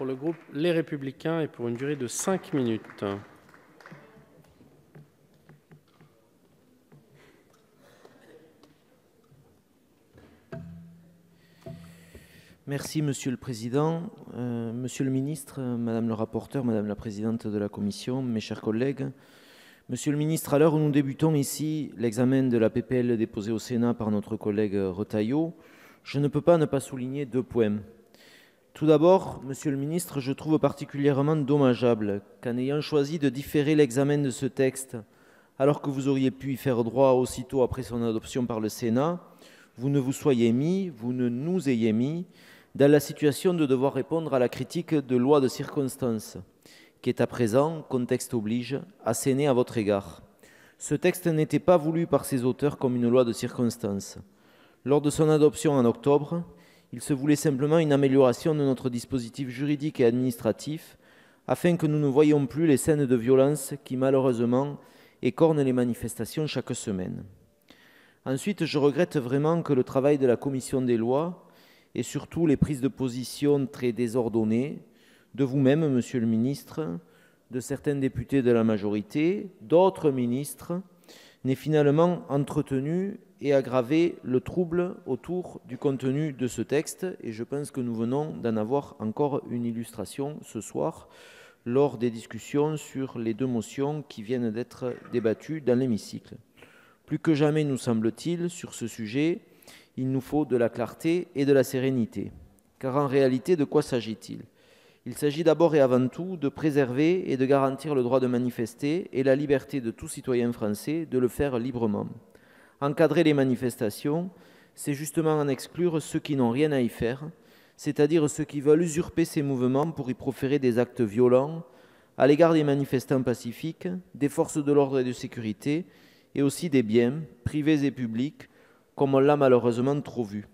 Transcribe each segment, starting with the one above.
pour le groupe Les Républicains et pour une durée de 5 minutes. Merci, Monsieur le Président, euh, Monsieur le Ministre, Madame le rapporteur, Madame la Présidente de la Commission, mes chers collègues. Monsieur le Ministre, à l'heure où nous débutons ici l'examen de la PPL déposée au Sénat par notre collègue Retailleau, je ne peux pas ne pas souligner deux points. Tout d'abord, Monsieur le ministre, je trouve particulièrement dommageable qu'en ayant choisi de différer l'examen de ce texte, alors que vous auriez pu y faire droit aussitôt après son adoption par le Sénat, vous ne vous soyez mis, vous ne nous ayez mis, dans la situation de devoir répondre à la critique de loi de circonstance, qui est à présent, contexte oblige, assénée à votre égard. Ce texte n'était pas voulu par ses auteurs comme une loi de circonstance. Lors de son adoption en octobre, il se voulait simplement une amélioration de notre dispositif juridique et administratif, afin que nous ne voyions plus les scènes de violence qui, malheureusement, écornent les manifestations chaque semaine. Ensuite, je regrette vraiment que le travail de la commission des lois, et surtout les prises de position très désordonnées, de vous-même, Monsieur le ministre, de certains députés de la majorité, d'autres ministres, n'est finalement entretenu et aggravé le trouble autour du contenu de ce texte. Et je pense que nous venons d'en avoir encore une illustration ce soir lors des discussions sur les deux motions qui viennent d'être débattues dans l'hémicycle. Plus que jamais, nous semble-t-il, sur ce sujet, il nous faut de la clarté et de la sérénité. Car en réalité, de quoi s'agit-il il s'agit d'abord et avant tout de préserver et de garantir le droit de manifester et la liberté de tout citoyen français de le faire librement. Encadrer les manifestations, c'est justement en exclure ceux qui n'ont rien à y faire, c'est-à-dire ceux qui veulent usurper ces mouvements pour y proférer des actes violents à l'égard des manifestants pacifiques, des forces de l'ordre et de sécurité, et aussi des biens, privés et publics, comme on l'a malheureusement trop vu.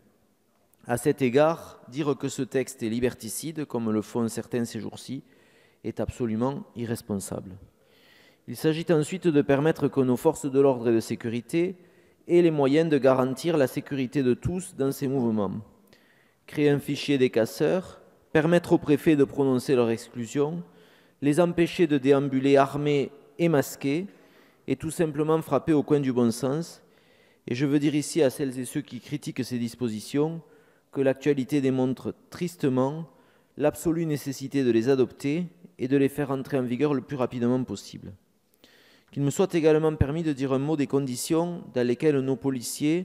À cet égard, dire que ce texte est liberticide, comme le font certains ces jours-ci, est absolument irresponsable. Il s'agit ensuite de permettre que nos forces de l'ordre et de sécurité aient les moyens de garantir la sécurité de tous dans ces mouvements. Créer un fichier des casseurs, permettre aux préfets de prononcer leur exclusion, les empêcher de déambuler armés et masqués, et tout simplement frapper au coin du bon sens. Et je veux dire ici à celles et ceux qui critiquent ces dispositions, que l'actualité démontre tristement l'absolue nécessité de les adopter et de les faire entrer en vigueur le plus rapidement possible. Qu'il me soit également permis de dire un mot des conditions dans lesquelles nos policiers,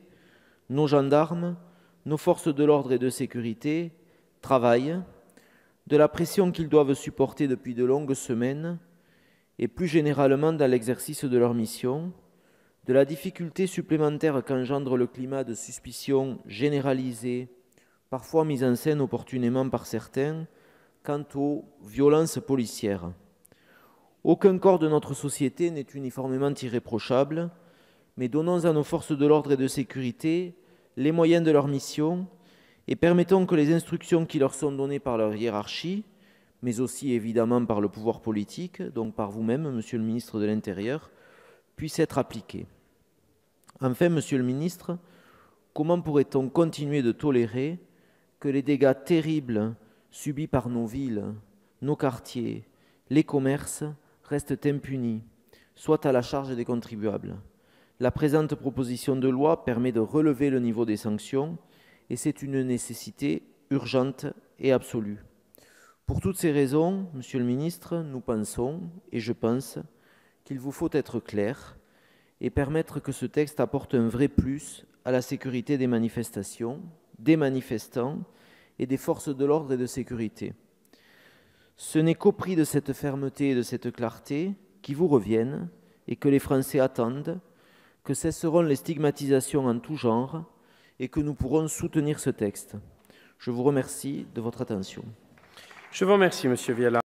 nos gendarmes, nos forces de l'ordre et de sécurité travaillent, de la pression qu'ils doivent supporter depuis de longues semaines, et plus généralement dans l'exercice de leur mission, de la difficulté supplémentaire qu'engendre le climat de suspicion généralisée parfois mise en scène opportunément par certains, quant aux violences policières. Aucun corps de notre société n'est uniformément irréprochable, mais donnons à nos forces de l'ordre et de sécurité les moyens de leur mission et permettons que les instructions qui leur sont données par leur hiérarchie, mais aussi évidemment par le pouvoir politique, donc par vous-même, Monsieur le ministre de l'Intérieur, puissent être appliquées. Enfin, Monsieur le ministre, comment pourrait-on continuer de tolérer que les dégâts terribles subis par nos villes, nos quartiers, les commerces restent impunis, soit à la charge des contribuables. La présente proposition de loi permet de relever le niveau des sanctions et c'est une nécessité urgente et absolue. Pour toutes ces raisons, Monsieur le Ministre, nous pensons, et je pense, qu'il vous faut être clair et permettre que ce texte apporte un vrai plus à la sécurité des manifestations, des manifestants et des forces de l'ordre et de sécurité. Ce n'est qu'au prix de cette fermeté et de cette clarté qui vous reviennent et que les Français attendent que cesseront les stigmatisations en tout genre et que nous pourrons soutenir ce texte. Je vous remercie de votre attention. Je vous remercie, Monsieur